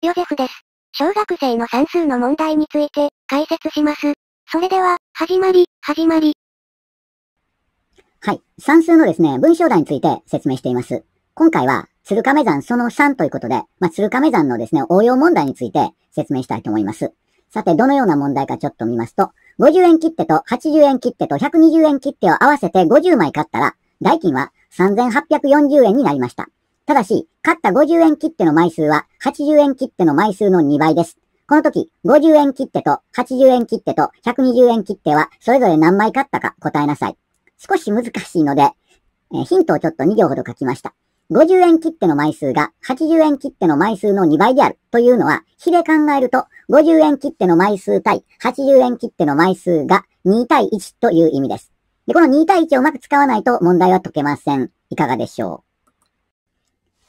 ヨゼフです。小学生の算数の問題について解説します。それでは、始まり、始まり。はい。算数のですね、文章題について説明しています。今回は、鶴亀山その3ということで、まあ、鶴亀山のですね、応用問題について説明したいと思います。さて、どのような問題かちょっと見ますと、50円切手と80円切手と120円切手を合わせて50枚買ったら、代金は3840円になりました。ただし、勝った50円切手の枚数は80円切手の枚数の2倍です。この時、50円切手と80円切手と120円切手はそれぞれ何枚買ったか答えなさい。少し難しいので、えヒントをちょっと2行ほど書きました。50円切手の枚数が80円切手の枚数の2倍であるというのは、比で考えると50円切手の枚数対80円切手の枚数が2対1という意味です。で、この2対1をうまく使わないと問題は解けません。いかがでしょう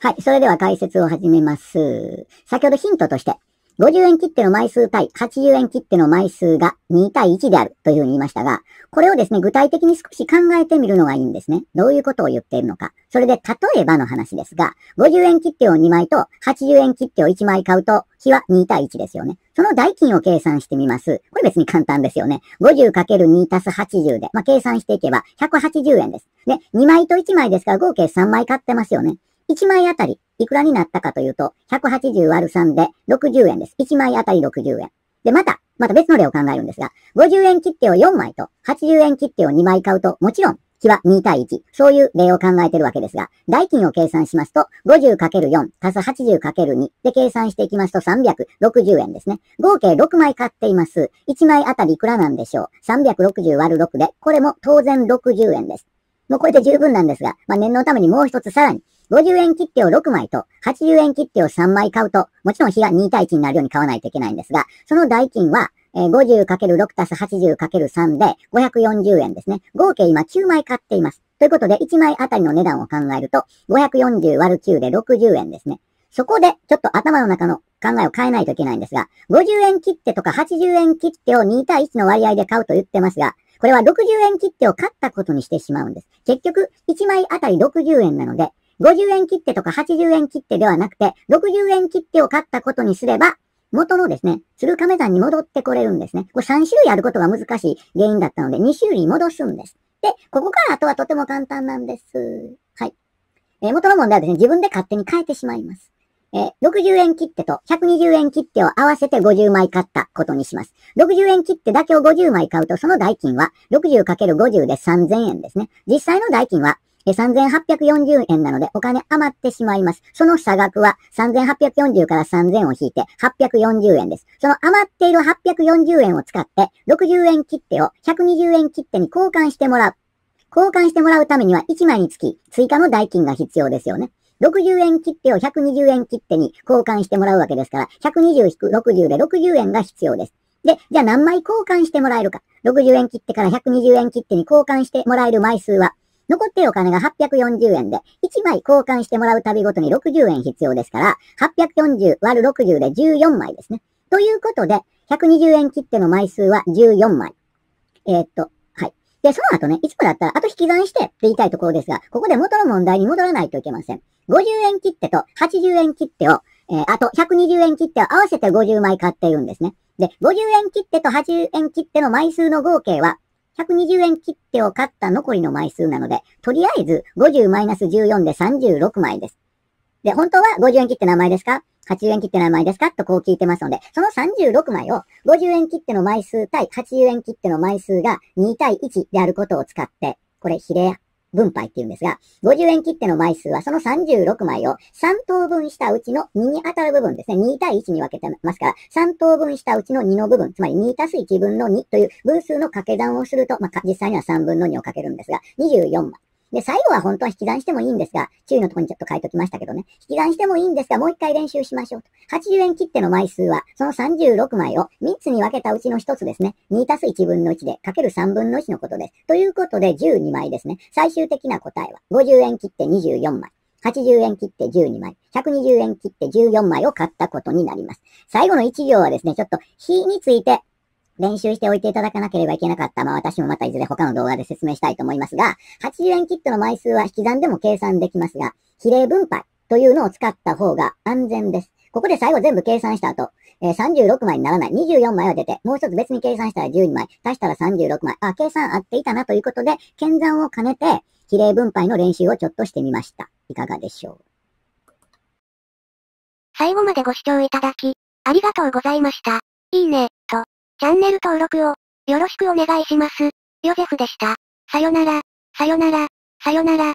はい、それでは解説を始めます。先ほどヒントとして、50円切手の枚数対80円切手の枚数が2対1であるというふうに言いましたが、これをですね、具体的に少し考えてみるのがいいんですね。どういうことを言っているのか。それで、例えばの話ですが、50円切手を2枚と80円切手を1枚買うと、比は2対1ですよね。その代金を計算してみます。これ別に簡単ですよね。50×2 足す80で、まあ、計算していけば180円です。で、2枚と1枚ですから合計3枚買ってますよね。1枚あたり、いくらになったかというと、180÷3 で60円です。1枚あたり60円。で、また、また別の例を考えるんですが、50円切手を4枚と、80円切手を2枚買うと、もちろん、日は2対1。そういう例を考えてるわけですが、代金を計算しますと、50×4 足す 80×2 で計算していきますと360円ですね。合計6枚買っています。1枚あたりいくらなんでしょう ?360÷6 で、これも当然60円です。もうこれで十分なんですが、まあ、念のためにもう一つさらに、50円切手を6枚と、80円切手を3枚買うと、もちろん日が2対1になるように買わないといけないんですが、その代金は、50×6 たす 80×3 で540円ですね。合計今9枚買っています。ということで、1枚あたりの値段を考えると、540÷9 で60円ですね。そこで、ちょっと頭の中の考えを変えないといけないんですが、50円切手とか80円切手を2対1の割合で買うと言ってますが、これは60円切手を買ったことにしてしまうんです。結局、1枚あたり60円なので、50円切手とか80円切手ではなくて、60円切手を買ったことにすれば、元のですね、鶴亀山に戻ってこれるんですね。これ3種類あることが難しい原因だったので、2種類戻すんです。で、ここから後はとても簡単なんです。はい。えー、元の問題はですね、自分で勝手に変えてしまいます。えー、60円切手と120円切手を合わせて50枚買ったことにします。60円切手だけを50枚買うと、その代金は 60×50 で3000円ですね。実際の代金はで、3840円なのでお金余ってしまいます。その差額は3840から3000を引いて840円です。その余っている840円を使って60円切手を120円切手に交換してもらう。交換してもらうためには1枚につき追加の代金が必要ですよね。60円切手を120円切手に交換してもらうわけですから、120-60で60円が必要です。で、じゃあ何枚交換してもらえるか。60円切手から120円切手に交換してもらえる枚数は、残っているお金が840円で、1枚交換してもらう旅ごとに60円必要ですから、840割る60で14枚ですね。ということで、120円切手の枚数は14枚。えー、っと、はい。で、その後ね、いつもだったら、あと引き算してって言いたいところですが、ここで元の問題に戻らないといけません。50円切手と80円切手を、えー、あと120円切手を合わせて50枚買っているんですね。で、50円切手と80円切手の枚数の合計は120円切手を買った残りの枚数なので、とりあえず50マイナス14で36枚です。で、本当は50円切手何枚ですか ?80 円切手何枚ですかとこう聞いてますので、その36枚を50円切手の枚数対80円切手の枚数が2対1であることを使って、これ比例分配っていうんですが、50円切手の枚数はその36枚を3等分したうちの2に当たる部分ですね。2対1に分けてますから、3等分したうちの2の部分、つまり2たす1分の2という分数の掛け算をすると、まあ、実際には3分の2をかけるんですが、24枚。で、最後は本当は引き算してもいいんですが、注意のとこにちょっと書いときましたけどね。引き算してもいいんですが、もう一回練習しましょうと。80円切手の枚数は、その36枚を3つに分けたうちの1つですね。2たす1分の1で、かける3分の1のことです。ということで、12枚ですね。最終的な答えは、50円切手24枚。80円切って12枚、120円切って14枚を買ったことになります。最後の1行はですね、ちょっと、日について練習しておいていただかなければいけなかった、まあ私もまたいずれ他の動画で説明したいと思いますが、80円キットの枚数は引き算でも計算できますが、比例分配というのを使った方が安全です。ここで最後全部計算した後、えー、36枚にならない。24枚は出て、もう一つ別に計算したら12枚、足したら36枚。あ、計算合っていたなということで、検算を兼ねて、比例分配の練習をちょっとしてみました。いかがでしょう最後までご視聴いただき、ありがとうございました。いいね。チャンネル登録を、よろしくお願いします。ヨゼフでした。さよなら、さよなら、さよなら。